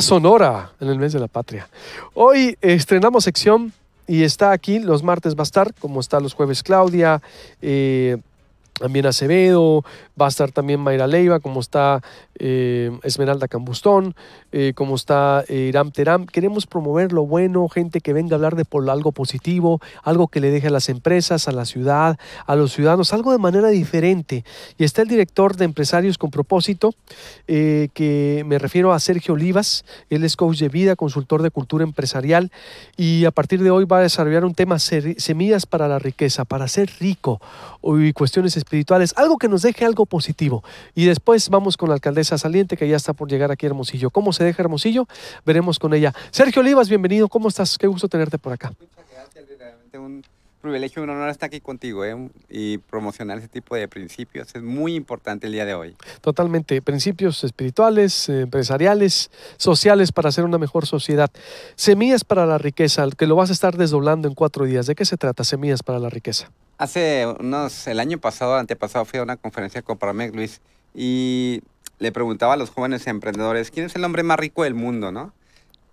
Sonora en el mes de la patria. Hoy estrenamos sección y está aquí, los martes va a estar, como está los jueves Claudia, eh, también Acevedo, va a estar también Mayra Leiva, como está eh, Esmeralda Cambustón, eh, como está eh, Iram Teram. Queremos promover lo bueno, gente que venga a hablar de por algo positivo, algo que le deje a las empresas, a la ciudad, a los ciudadanos, algo de manera diferente. Y está el director de Empresarios con Propósito, que me refiero a Sergio Olivas, él es coach de vida, consultor de cultura empresarial, y a partir de hoy va a desarrollar un tema, semillas para la riqueza, para ser rico, y cuestiones espirituales, algo que nos deje algo positivo. Y después vamos con la alcaldesa saliente que ya está por llegar aquí Hermosillo. ¿Cómo se deja Hermosillo? Veremos con ella. Sergio Olivas, bienvenido. ¿Cómo estás? Qué gusto tenerte por acá privilegio y un honor estar aquí contigo ¿eh? y promocionar ese tipo de principios. Es muy importante el día de hoy. Totalmente. Principios espirituales, empresariales, sociales para hacer una mejor sociedad. Semillas para la riqueza, que lo vas a estar desdoblando en cuatro días. ¿De qué se trata Semillas para la riqueza? Hace unos, el año pasado, antepasado, fui a una conferencia con Paramec Luis y le preguntaba a los jóvenes emprendedores, ¿quién es el hombre más rico del mundo, no?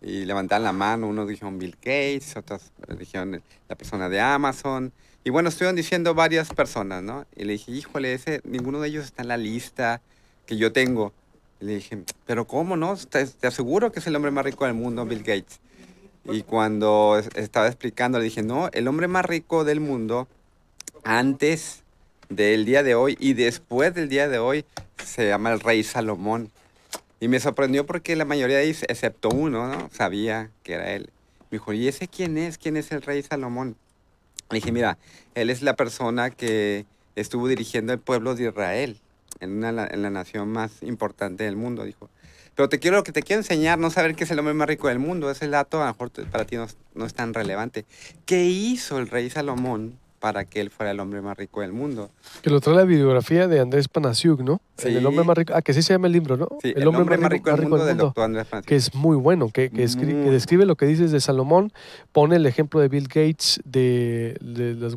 y levantaban la mano. Unos dijeron Bill Gates, otros dijeron la persona de Amazon. Y bueno, estuvieron diciendo varias personas, ¿no? Y le dije, híjole, ese, ninguno de ellos está en la lista que yo tengo. le dije, pero ¿cómo no? Te, te, aseguro que es el hombre más rico del mundo, Bill Gates. Y cuando estaba explicando, le dije, no, el hombre más rico del mundo, antes del día de hoy y después del día de hoy, se llama el rey Salomón. Y me sorprendió porque la mayoría dice excepto uno, ¿no? sabía que era él. Me dijo, ¿y ese quién es? ¿Quién es el rey Salomón? Le dije, mira, él es la persona que estuvo dirigiendo el pueblo de Israel en, una, en la nación más importante del mundo. Dijo, pero te quiero lo que te quiero enseñar, no saber que es el hombre más rico del mundo. Ese dato a lo mejor para ti no, no es tan relevante. ¿Qué hizo el rey Salomón para que él fuera el hombre más rico del mundo. Que lo trae la bibliografía de Andrés Panasiuk, ¿no? El hombre más rico, ah, que sí se llama el libro, ¿no? el, hombre, más, rico, del mundo, Andrés Que es muy bueno, que, mm. describe lo que dices de Salomón, pone el ejemplo de Bill Gates, de,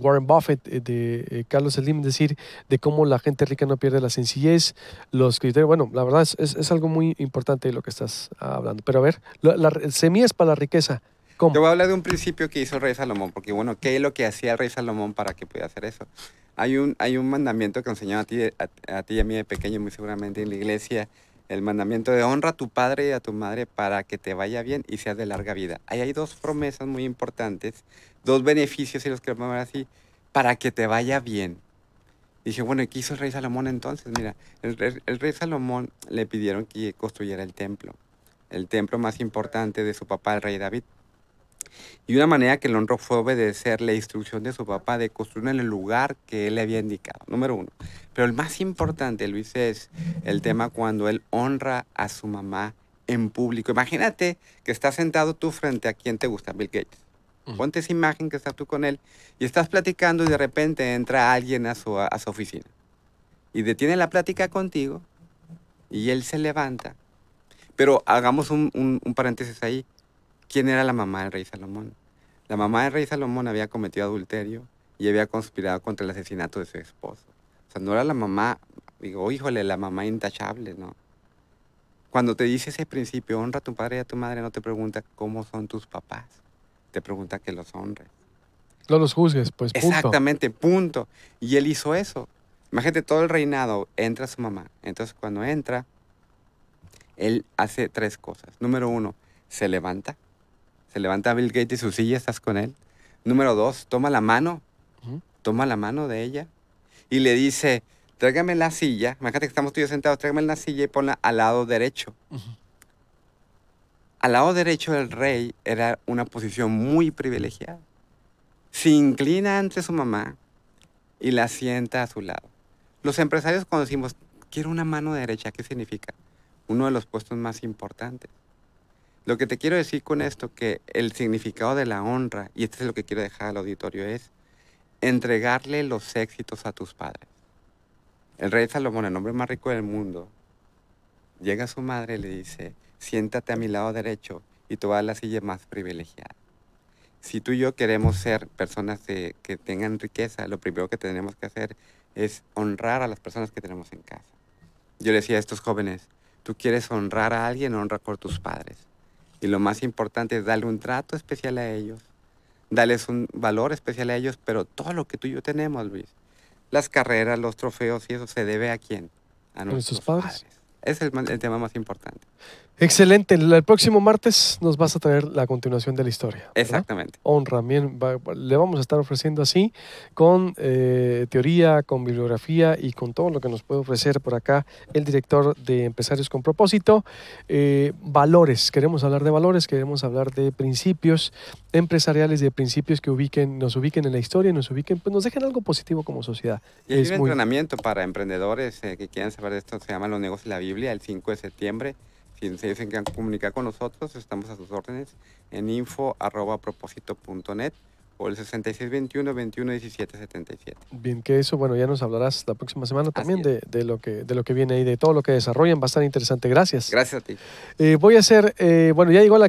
Warren Buffett, eh, de, eh, Carlos Slim, decir, de cómo la gente rica no pierde la sencillez, los criterios, bueno, la verdad es, algo muy importante lo que estás hablando. Pero a ver, la, semillas para la riqueza. Yo Te voy a hablar de un principio que hizo el rey Salomón, porque bueno, ¿qué es lo que hacía el rey Salomón para que pudiera hacer eso? Hay un, hay un mandamiento que enseñaron a ti, a, ti y a mí de pequeño, muy seguramente en la iglesia, el mandamiento de honra a tu padre y a tu madre para que te vaya bien y seas de larga vida. Ahí hay dos promesas muy importantes, dos beneficios, si los queremos ver así, para que te vaya bien. Dije, bueno, ¿qué hizo el rey Salomón entonces? Mira, el rey Salomón le pidieron que construyera el templo, el templo más importante de su papá, el rey David. Y una manera que le honró fue obedecer la instrucción de su papá de construir en el lugar que él le había indicado, número uno. Pero el más importante, Luis, es el tema cuando él honra a su mamá en público. Imagínate que estás sentado tú frente a quien te gusta, Bill Gates. Ponte esa imagen que estás tú con él y estás platicando y de repente entra alguien a su, a su oficina y detiene la plática contigo y él se levanta. Pero hagamos un paréntesis ahí quién era la mamá del rey Salomón. La mamá del rey Salomón había cometido adulterio y había conspirado contra el asesinato de su esposo. O sea, no era la mamá, digo, híjole, la mamá intachable, ¿no? Cuando te dice ese principio, honra a tu padre y a tu madre, no te pregunta cómo son tus papás, te pregunta que los honres. No los juzgues, pues punto. Exactamente, punto. Y él hizo eso. Imagínate todo el reinado, entra su mamá. Entonces cuando entra, él hace tres cosas. Número uno, se levanta, se levanta Bill Gates y su silla, estás con él. Número dos, toma la mano, toma la mano de ella y le dice, tráigame la silla, imagínate que estamos tú sentados, tráigame la silla y ponla al lado derecho. Al lado derecho del rey era una posición muy privilegiada. Se inclina ante su mamá y la sienta a su lado. Los empresarios cuando decimos, quiero una mano derecha, ¿qué significa? Uno de los puestos más importantes. Lo que te quiero decir con esto, que el significado de la honra, y esto es lo que quiero dejar al auditorio, es entregarle los éxitos a tus padres. El rey Salomón, el hombre más rico del mundo, llega a su madre y le dice, siéntate a mi lado derecho y toma a la silla más privilegiada. Si tú y yo queremos ser personas que tengan riqueza, lo primero que tenemos que hacer es honrar a las personas que tenemos en casa. Yo le decía a estos jóvenes, tú quieres honrar a alguien, honra por tus padres y lo más importante es darle un trato especial a ellos, darles un valor especial a ellos, pero todo lo que tú y yo tenemos, Luis, las carreras, los trofeos y eso se debe a quién? A nuestros padres es el, tema más importante. Excelente. El próximo martes nos vas a traer la continuación de la historia. Exactamente. Honra. Bien, le vamos a estar ofreciendo así, con eh, teoría, con bibliografía y con todo lo que nos puede ofrecer por acá el director de Empresarios con Propósito. Eh, valores. Queremos hablar de valores, queremos hablar de principios, empresariales de principios que ubiquen, nos ubiquen en la historia nos ubiquen, pues nos dejen algo positivo como sociedad. Y hay un entrenamiento para emprendedores eh, que quieran saber de esto, se llama Los negocios de la Biblia, el 5 de septiembre. Si se dicen que han comunicado con nosotros, estamos a sus órdenes en info punto net o el 6621 21 17 Bien, que eso, bueno, ya nos hablarás la próxima semana también de, lo que, de lo que viene ahí, de todo lo que desarrollan, Va a estar interesante. Gracias. Gracias a ti. Eh, voy a hacer, eh, bueno, ya llegó la